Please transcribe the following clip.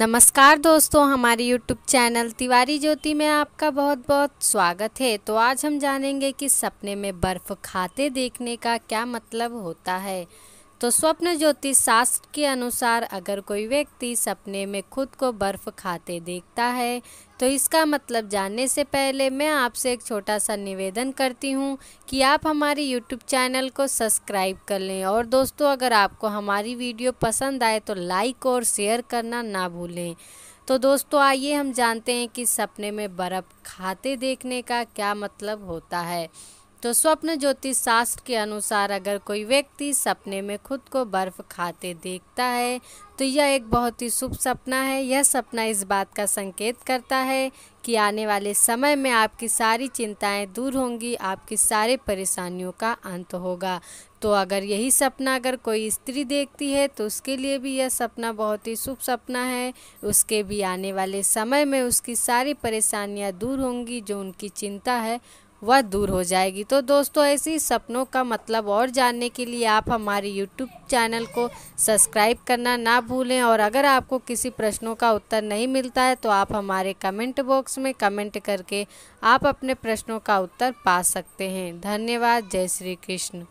नमस्कार दोस्तों हमारे यूट्यूब चैनल तिवारी ज्योति में आपका बहुत बहुत स्वागत है तो आज हम जानेंगे कि सपने में बर्फ़ खाते देखने का क्या मतलब होता है तो स्वप्न ज्योतिष शास्त्र के अनुसार अगर कोई व्यक्ति सपने में खुद को बर्फ खाते देखता है तो इसका मतलब जानने से पहले मैं आपसे एक छोटा सा निवेदन करती हूँ कि आप हमारे यूट्यूब चैनल को सब्सक्राइब कर लें और दोस्तों अगर आपको हमारी वीडियो पसंद आए तो लाइक और शेयर करना ना भूलें तो दोस्तों आइए हम जानते हैं कि सपने में बर्फ़ खाते देखने का क्या मतलब होता है तो स्वप्न ज्योतिष शास्त्र के अनुसार अगर कोई व्यक्ति सपने में खुद को बर्फ खाते देखता है तो यह एक बहुत ही शुभ सपना है यह सपना इस बात का संकेत करता है कि आने वाले समय में आपकी सारी चिंताएं दूर होंगी आपकी सारे परेशानियों का अंत होगा तो अगर यही सपना अगर कोई स्त्री देखती है तो उसके लिए भी यह सपना बहुत ही शुभ सपना है उसके भी आने वाले समय में उसकी सारी परेशानियां दूर होंगी जो उनकी चिंता है वह दूर हो जाएगी तो दोस्तों ऐसी सपनों का मतलब और जानने के लिए आप हमारे यूट्यूब चैनल को सब्सक्राइब करना ना भूलें और अगर आपको किसी प्रश्नों का उत्तर नहीं मिलता है तो आप हमारे कमेंट बॉक्स में कमेंट करके आप अपने प्रश्नों का उत्तर पा सकते हैं धन्यवाद जय श्री कृष्ण